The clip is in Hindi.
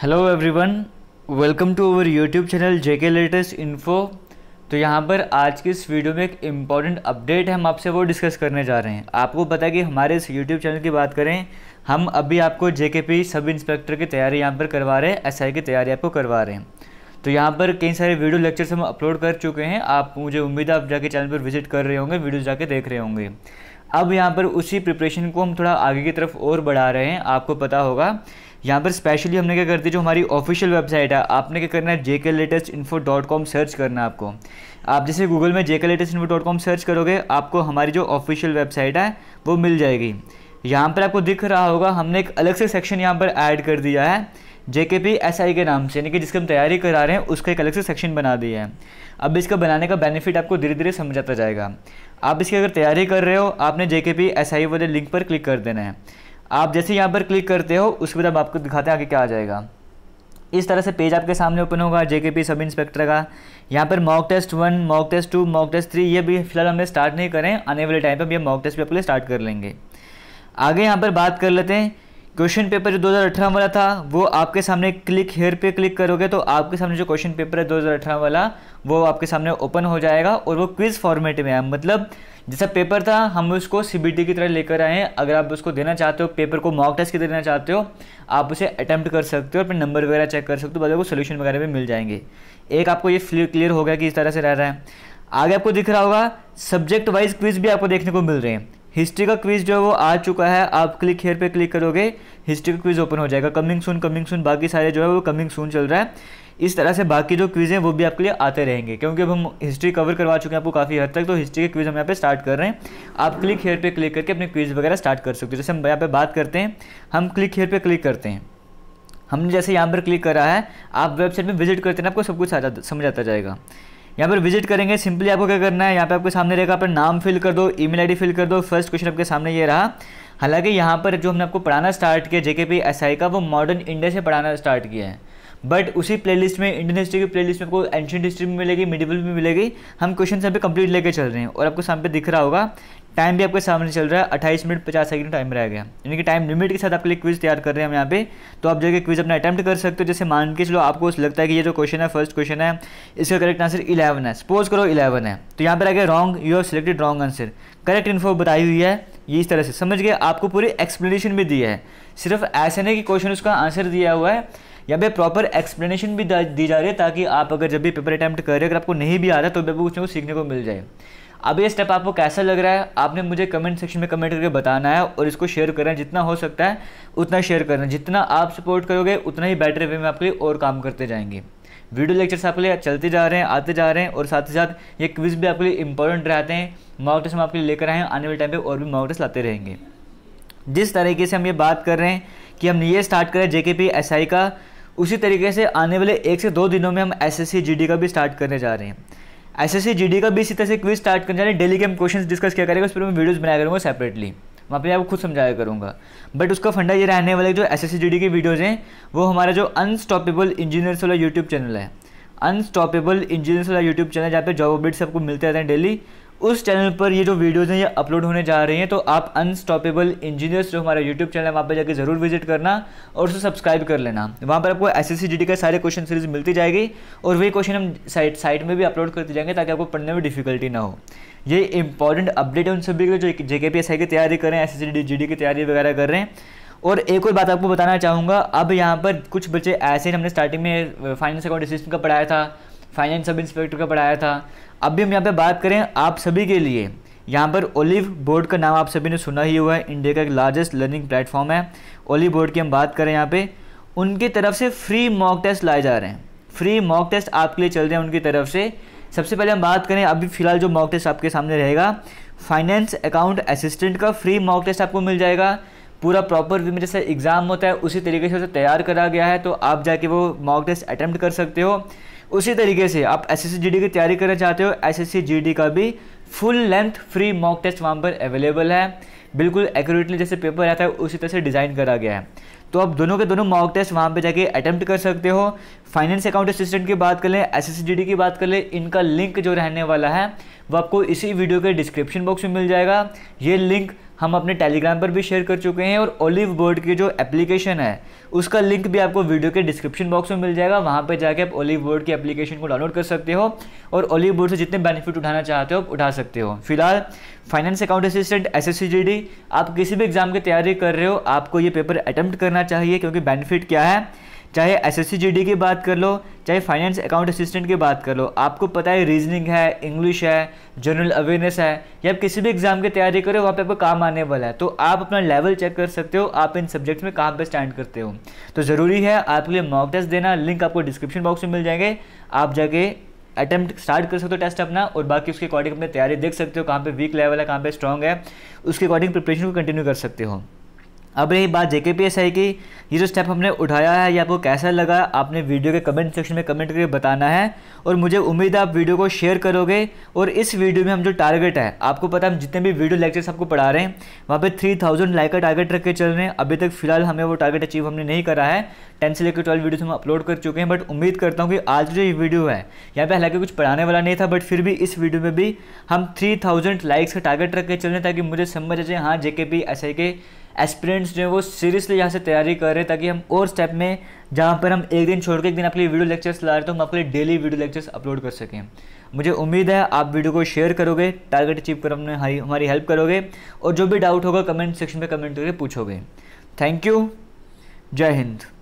hello everyone welcome to our YouTube channel JK latest info तो यहाँ पर आज की इस वीडियो में एक इम्पॉर्टेंट अपडेट है हम आपसे वो डिस्कस करने जा रहे हैं आपको पता है कि हमारे इस यूट्यूब चैनल की बात करें हम अभी आपको जेके पी सब इंस्पेक्टर की तैयारी यहाँ पर करवा रहे हैं आई की तैयारी आपको करवा रहे हैं तो यहाँ पर कई सारे वीडियो लेक्चर्स हम अपलोड कर चुके हैं आप मुझे उम्मीद है आप जाके चैनल पर विजिट कर रहे होंगे वीडियो जाके देख रहे होंगे अब यहाँ पर उसी प्रिपरेशन को हम थोड़ा आगे की तरफ और बढ़ा रहे हैं आपको पता होगा यहाँ पर स्पेशली हमने क्या करते जो हमारी ऑफिशियल वेबसाइट है आपने क्या करना है J K latest info dot com search करना है आपको आप जैसे गूगल में J K latest info dot com search करोगे आपको हमारी जो ऑफिशियल वेबसाइट है वो मिल जाएगी यहाँ पर आपको दिख रहा होगा हमने एक अलग से सेक्शन यहाँ पर ऐड कर दिया है जे के पी एस आई के नाम से यानी कि जिसकी हम तैयारी करा रहे हैं उसका एक अलग से सेक्शन बना दिया है अब इसका बनाने का बेनिफिट आपको धीरे धीरे समझ आता जाएगा आप इसकी अगर तैयारी कर रहे हो आपने जे के पी एस आई वाले लिंक पर क्लिक कर देना है आप जैसे यहाँ पर क्लिक करते हो उसके बाद आपको दिखाते हैं आगे क्या आ जाएगा इस तरह से पेज आपके सामने ओपन होगा जेकेपी सब इंस्पेक्टर का यहाँ पर mock test one mock test two mock test three ये भी फिलहाल हमें स्टार्ट नहीं करें आने वाले टाइम पर हम मॉक टेस्ट भी अपने स्टार्ट कर लेंगे आगे यहाँ पर बात कर लेते हैं क्वेश्चन पेपर जो 2018 वाला था वो आपके सामने क्लिक हेयर पे क्लिक करोगे तो आपके सामने जो क्वेश्चन पेपर है 2018 वाला वो आपके सामने ओपन हो जाएगा और वो क्विज़ फॉर्मेट में है मतलब जैसा पेपर था हम उसको सी की तरह लेकर आए हैं अगर आप उसको देना चाहते हो पेपर को मॉक टेस्ट की तरह देना चाहते हो आप उसे अटैम्प्ट कर सकते हो अपने नंबर वगैरह चेक कर सकते हो बाद सोल्यूशन वगैरह भी मिल जाएंगे एक आपको ये क्लियर हो गया कि इस तरह से रह रहा है आगे आपको दिख रहा होगा सब्जेक्ट वाइज क्विज भी आपको देखने को मिल रहे हैं हिस्ट्री का क्विज जो है वो आ चुका है आप क्लिक हेयर पे क्लिक करोगे हिस्ट्री का क्विज ओपन हो जाएगा कमिंग सून कमिंग सून बाकी सारे जो है वो कमिंग सून चल रहा है इस तरह से बाकी जो क्विज़ हैं वो भी आपके लिए आते रहेंगे क्योंकि अब हम हिस्ट्री कवर करवा चुके हैं आपको काफ़ी हद तक तो हिस्ट्री के क्विज़ हम यहाँ पे स्टार्ट कर रहे हैं आप क्लिक हेयर पे क्लिक करके अपने क्विज़ वगैरह स्टार्ट कर सकते हो जैसे हम यहाँ पे बात करते हैं हम क्लिक हेयर पे क्लिक करते हैं हमने जैसे यहाँ पर क्लिक करा है आप वेबसाइट में विजिट करते हैं आपको सब कुछ आ समझ आता जाएगा यहाँ पर विजिट करेंगे सिंपली आपको क्या करना है यहाँ पर आपके सामने रहेगा आप नाम फिल कर दो ई मेल फिल कर दो फर्स्ट क्वेश्चन आपके सामने ये रहा हालांकि यहाँ पर जो हमने आपको पढ़ाना स्टार्ट किया जेके पी एस आई का वो मॉडर्न इंडिया से पढ़ाना स्टार्ट किया है बट उसी प्लेलिस्ट में इंडियन हिस्ट्री की प्लेलिस्ट में आपको एंशियंट हिस्ट्री भी मिलेगी मिडिवल भी मिलेगी हम क्वेश्चन यहाँ कंप्लीट लेके चल रहे हैं और आपको सामने दिख रहा होगा टाइम भी आपके सामने चल रहा है अट्ठाईस मिनट पचास सेकंड टाइम रह गया यानी कि टाइम लिमिट के साथ आपके लिए क्विज तैयार कर रहे हैं हम यहाँ पे तो आप जाके क्विज अपना अटैम्प्ट कर सकते हो जैसे मान के चलो आपको लगता है कि ये जो क्वेश्चन है फर्स्ट क्वेश्चन है इसका करेक्ट आंसर इलेवन है सपोज करो इलेवन है तो यहाँ पर आगे wrong you have selected wrong answer correct info बताई हुई है ये इस तरह से समझ गए आपको पूरी एक्सप्लेनेशन भी दी है सिर्फ ऐसे नहीं कि क्वेश्चन उसका आंसर दिया हुआ है यहाँ पे प्रॉपर एक्सप्लेनेशन भी दी जा रही है ताकि आप अगर जब भी पेपर अटैम्प्ट कर हैं अगर आपको नहीं भी आ रहा तो भी कुछ ना कुछ सीखने को मिल जाए अब ये स्टेप आपको कैसा लग रहा है आपने मुझे कमेंट सेक्शन में कमेंट करके बताना है और इसको शेयर करें जितना हो सकता है उतना शेयर करना जितना आप सपोर्ट करोगे उतना ही बेटर वे में आपके लिए और काम करते जाएंगे वीडियो लेक्चर्स आपके लिए चलते जा रहे हैं आते जा रहे हैं और साथ ही साथ ये क्विज भी आपके लिए इंपॉर्टेंट रहते हैं मॉक टेस्ट हम आपके लिए लेकर आए हैं आने वाले टाइम पर और भी मॉक टेस्ट लाते रहेंगे जिस तरीके से हम ये बात कर रहे हैं कि हमने ये स्टार्ट करें जेके पी एस आई का उसी तरीके से आने वाले एक से दो दिनों में हम एस एस का भी स्टार्ट करने जा रहे हैं एस एस का भी इसी तरह से क्विज स्टार्ट करने जा रहे हैं डेली के हम क्वेश्चन डिस्कस किया करेंगे उस पर मैं वीडियोज़ बनाया करूँगा सेपरेटली वहाँ पर आपको खुद समझाया करूँगा बट उसका फंडा ये रहने वाले जो एस एस की वीडियोज़ हैं वो हमारा जो अनस्टॉपेबल इंजीनियर्स वाला यूट्यूब चैनल है अनस्टॉपेबल इंजीनियर्स वाला यूट्यूब चैनल जहाँ पे जॉब अपडेट्स आपको मिलते रहते हैं डेली उस चैनल पर ये जो वीडियोज़ हैं ये अपलोड होने जा रही हैं तो आप अनस्टॉपेबल इंजीनियर्स जो हमारा यूट्यूब चैनल है वहाँ पर जाकर ज़रूर विजिट करना और उसे सब्सक्राइब कर लेना वहाँ पर आपको एस एस का सारे क्वेश्चन सीरीज मिलती जाएगी और वही क्वेश्चन हम साइट साइट में भी अपलोड करते जाएंगे ताकि आपको पढ़ने में डिफिकल्टी ना हो ये इंपॉर्टेंट अपडेट है उन सभी के जो जे के की तैयारी एस रहे हैं एस एस की तैयारी वगैरह कर रहे हैं और एक और बात आपको बताना चाहूँगा अब यहाँ पर कुछ बच्चे ऐसे हमने स्टार्टिंग में फाइनेंस अकाउंट सिस्टम का पढ़ाया था फाइनेंस सब इंस्पेक्टर का पढ़ाया था अभी हम यहाँ पे बात करें आप सभी के लिए यहाँ पर ओलिव बोर्ड का नाम आप सभी ने सुना ही हुआ है इंडिया का एक लार्जेस्ट लर्निंग प्लेटफॉर्म है ओलिव बोर्ड की हम बात करें यहाँ पे उनकी तरफ से फ्री मॉक टेस्ट लाए जा रहे हैं फ्री मॉक टेस्ट आपके लिए चल रहे हैं उनकी तरफ से सबसे पहले हम बात करें अभी फिलहाल जो मॉक टेस्ट आपके सामने रहेगा फाइनेंस अकाउंट असिस्टेंट का फ्री मॉक टेस्ट आपको मिल जाएगा पूरा प्रॉपर वे में जैसे एग्ज़ाम होता है उसी तरीके से उसे तैयार करा गया है तो आप जाके वो मॉक टेस्ट अटैम्प्ट कर सकते हो उसी तरीके से आप एस एस की तैयारी करना चाहते हो एस एस का भी full length free mock test वहाँ पर अवेलेबल है बिल्कुल एक्यूरेटली जैसे पेपर रहता है उसी तरह से डिज़ाइन करा गया है तो आप दोनों के दोनों मॉक टेस्ट वहाँ पे जाके अटैम्प्ट कर सकते हो फाइनेंस अकाउंट असिस्टेंट की बात कर लें एस की बात कर लें इनका लिंक जो रहने वाला है वो आपको इसी वीडियो के डिस्क्रिप्शन बॉक्स में मिल जाएगा ये लिंक हम अपने टेलीग्राम पर भी शेयर कर चुके हैं और ओलिव बोर्ड की जो एप्लीकेशन है उसका लिंक भी आपको वीडियो के डिस्क्रिप्शन बॉक्स में मिल जाएगा वहाँ पर जाके आप ओलिव बोर्ड की एप्लीकेशन को डाउनलोड कर सकते हो और ओलिव बोर्ड से जितने बेनिफिट उठाना चाहते हो आप उठा सकते हो फिलहाल फाइनेंस अकाउंट असिस्टेंट एस आप किसी भी एग्जाम की तैयारी कर रहे हो आपको ये पेपर अटैम्प्ट करना चाहिए क्योंकि बेनिफिट क्या है चाहे एस एस की बात कर लो चाहे फाइनेंस अकाउंट असिस्टेंट की बात कर लो आपको पता है रीजनिंग है इंग्लिश है जनरल अवेयरनेस है या आप किसी भी एग्ज़ाम की तैयारी करो वहाँ पे आपको काम आने वाला है तो आप अपना लेवल चेक कर सकते हो आप इन सब्जेक्ट्स में कहाँ पे स्टैंड करते हो तो ज़रूरी है आपके लिए मॉक टेस्ट देना लिंक आपको डिस्क्रिप्शन बॉक्स में मिल जाएंगे आप जाके अटैम्प्ट स्टार्ट कर सकते हो टेस्ट अपना और बाकी उसके अकॉर्डिंग अपनी तैयारी देख सकते हो कहाँ पे वीक लेवल है कहाँ पे स्ट्रॉन्ग है उसके अकॉर्डिंग प्रिपरेशन को कंटिन्यू कर सकते हो अब रही बात जेके पी एस आई की ये जो स्टेप हमने उठाया है ये आपको कैसा लगा आपने वीडियो के कमेंट सेक्शन में कमेंट करके बताना है और मुझे उम्मीद है आप वीडियो को शेयर करोगे और इस वीडियो में हम जो टारगेट है आपको पता है हम जितने भी वीडियो लेक्चर्स आपको पढ़ा रहे हैं वहाँ पे थ्री थाउजेंड लाइक का टारगेट रख के चल रहे हैं अभी तक फिलहाल हमें वो टारगेट अचीव हमने नहीं करा है टेन से लेकर ट्वेल्व वीडियो हम अपलोड कर चुके हैं बट उम्मीद करता हूँ कि आज जो ये वीडियो है यहाँ पर हालांकि कुछ पढ़ाने वाला नहीं था बट फिर भी इस वीडियो में भी हम थ्री थाउजेंड लाइक्स का टारगेट रख के चल रहे हैं ताकि मुझे समझ आ जाए हाँ जेके पी एस आई के एस्पिरेंट्स जो है वो सीरियसली यहाँ से तैयारी कर रहे हैं ताकि हम और स्टेप में जहाँ पर हम एक दिन छोड़ के एक दिन आपके लिए वीडियो लेक्चर्स ला रहे तो हम आपके लिए डेली वीडियो लेक्चर्स अपलोड कर सकें मुझे उम्मीद है आप वीडियो को शेयर करोगे टारगेट अचीव कर हमने हमारी हेल्प करोगे और जो भी डाउट होगा कमेंट सेक्शन में कमेंट करके पूछोगे थैंक यू जय हिंद